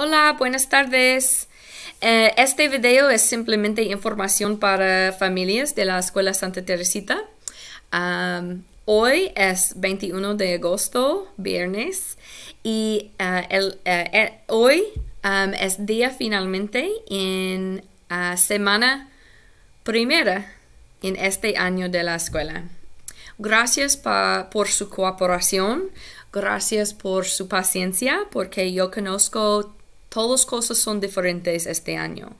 Hola, buenas tardes. Eh, este video es simplemente información para familias de la Escuela Santa Teresita. hoy es 21 de agosto, viernes, y eh, el, eh, hoy es día finalmente en la ah, semana primera en este año de la escuela. Gracias por su cooperación, gracias por su paciencia, porque yo conozco Todas cosas son diferentes este año.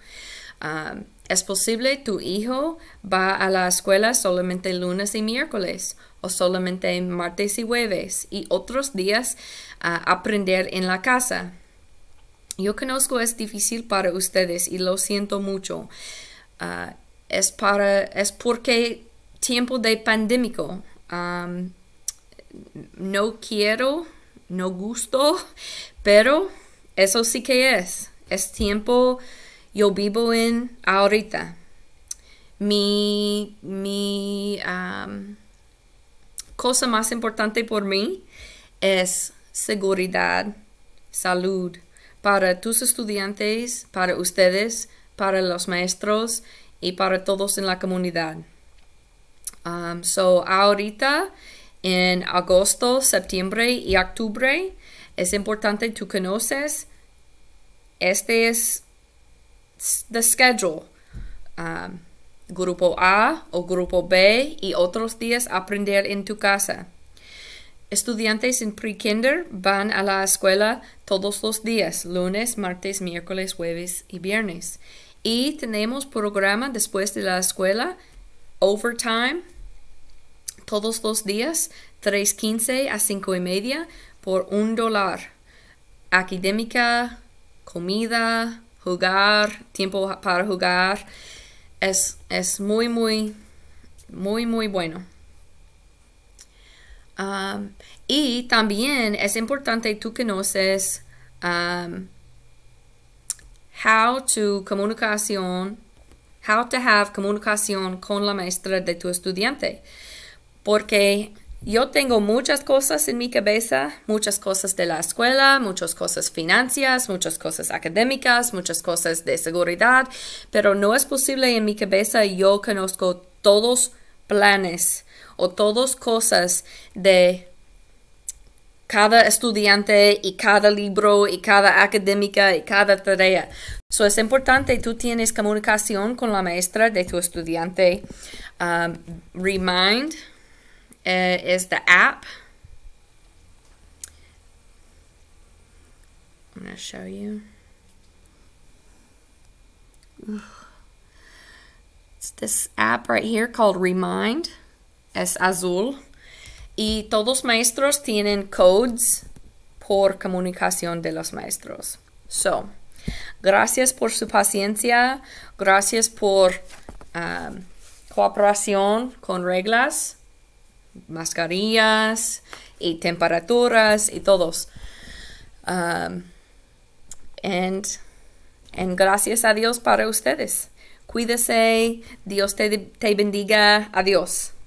Ah, es posible tu hijo va a la escuela solamente lunes y miércoles o solamente martes y jueves y otros días aprender en la casa. Yo conozco es difícil para ustedes y lo siento mucho. Ah, es, para, es porque tiempo de pandémico. no quiero, no gusto, pero eso sí que es. Es tiempo yo vivo en ahorita. Mi, cosa más importante por mí es seguridad, salud para tus estudiantes, para ustedes, para los maestros y para todos en la comunidad. Um, so ahorita en agosto, septiembre y octubre es importante tú conoces este es the schedule. Um, grupo A o grupo B y otros días aprender en tu casa. Estudiantes en pre-kinder van a la escuela todos los días, lunes, martes, miércoles, jueves y viernes. Y tenemos programa después de la escuela, overtime, todos los días, 3.15 a 5.30 por un dólar. Académica comida, jugar, tiempo para jugar. Es, muy, muy, muy, muy bueno. Um, y también es importante tú conoces um, how to comunicación, how to have comunicación con la maestra de tu estudiante. Porque yo tengo muchas cosas en mi cabeza, muchas cosas de la escuela, muchas cosas financieras, muchas cosas académicas, muchas cosas de seguridad, pero no es posible en mi cabeza yo conozco todos planes o todas cosas de cada estudiante y cada libro y cada académica y cada tarea. So es importante tú tienes comunicación con la maestra de tu estudiante. Um, remind uh, is the app. I'm going to show you. It's this app right here called Remind. Es azul. Y todos maestros tienen codes por comunicación de los maestros. So, gracias por su paciencia. Gracias por um, cooperación con reglas. mascarillas y temperaturas y todos. Um, gracias a Dios para ustedes. Cuídese, Dios te, te bendiga, adiós.